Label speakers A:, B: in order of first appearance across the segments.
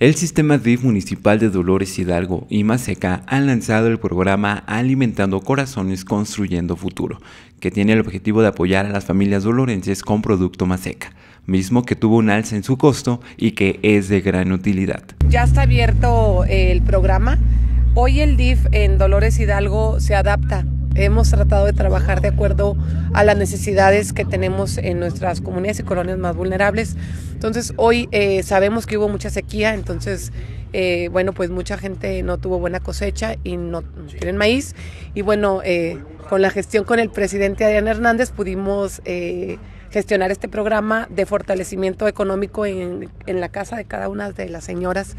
A: El sistema DIF municipal de Dolores Hidalgo y Maseca han lanzado el programa Alimentando Corazones Construyendo Futuro, que tiene el objetivo de apoyar a las familias dolorenses con producto Maseca, mismo que tuvo un alza en su costo y que es de gran utilidad.
B: Ya está abierto el programa. Hoy el DIF en Dolores Hidalgo se adapta hemos tratado de trabajar de acuerdo a las necesidades que tenemos en nuestras comunidades y colonias más vulnerables. Entonces hoy eh, sabemos que hubo mucha sequía, entonces eh, bueno, pues mucha gente no tuvo buena cosecha y no tienen maíz. Y bueno, eh, con la gestión con el presidente Adrián Hernández pudimos gestionar este programa de fortalecimiento económico en la casa de cada una de las señoras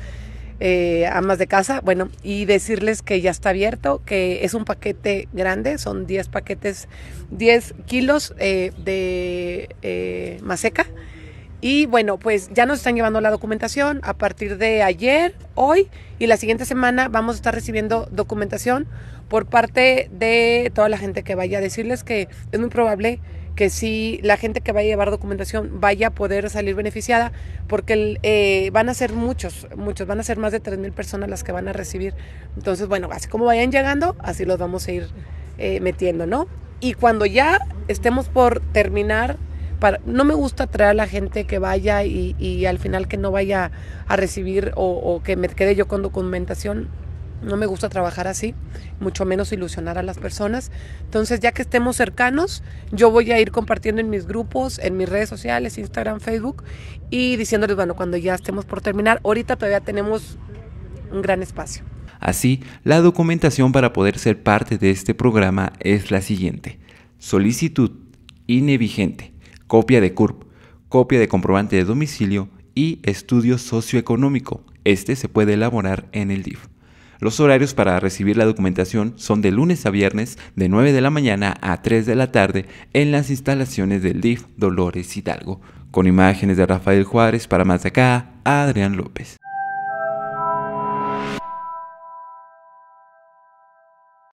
B: eh, amas de casa, bueno, y decirles que ya está abierto, que es un paquete grande, son 10 paquetes, 10 kilos eh, de eh, maseca. Y bueno, pues ya nos están llevando la documentación a partir de ayer, hoy y la siguiente semana vamos a estar recibiendo documentación por parte de toda la gente que vaya a decirles que es muy probable que sí la gente que vaya a llevar documentación vaya a poder salir beneficiada, porque eh, van a ser muchos, muchos, van a ser más de 3.000 personas las que van a recibir. Entonces, bueno, así como vayan llegando, así los vamos a ir eh, metiendo, ¿no? Y cuando ya estemos por terminar, para, no me gusta traer a la gente que vaya y, al final que no vaya a recibir o que me quede yo con documentación no me gusta trabajar así, mucho menos ilusionar a las personas. Entonces, ya que estemos cercanos, yo voy a ir compartiendo en mis grupos, en mis redes sociales, Instagram, Facebook, y diciéndoles, bueno, cuando ya estemos por terminar, ahorita todavía tenemos un gran espacio.
A: Así, la documentación para poder ser parte de este programa es la siguiente. Solicitud, Inevigente, copia de CURP, copia de comprobante de domicilio y estudio socioeconómico. Este se puede elaborar en el DIF. Los horarios para recibir la documentación son de lunes a viernes de 9 de la mañana a 3 de la tarde en las instalaciones del DIF Dolores Hidalgo. Con imágenes de Rafael Juárez para más de acá, Adrián López.